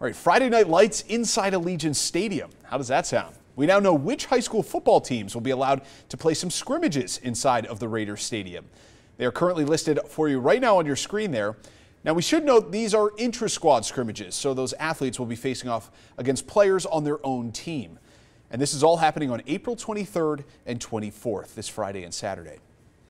All right, Friday Night Lights inside Allegiant Stadium. How does that sound? We now know which high school football teams will be allowed to play some scrimmages inside of the Raiders Stadium. They are currently listed for you right now on your screen there. Now, we should note these are intra squad scrimmages, so those athletes will be facing off against players on their own team. And this is all happening on April 23rd and 24th, this Friday and Saturday.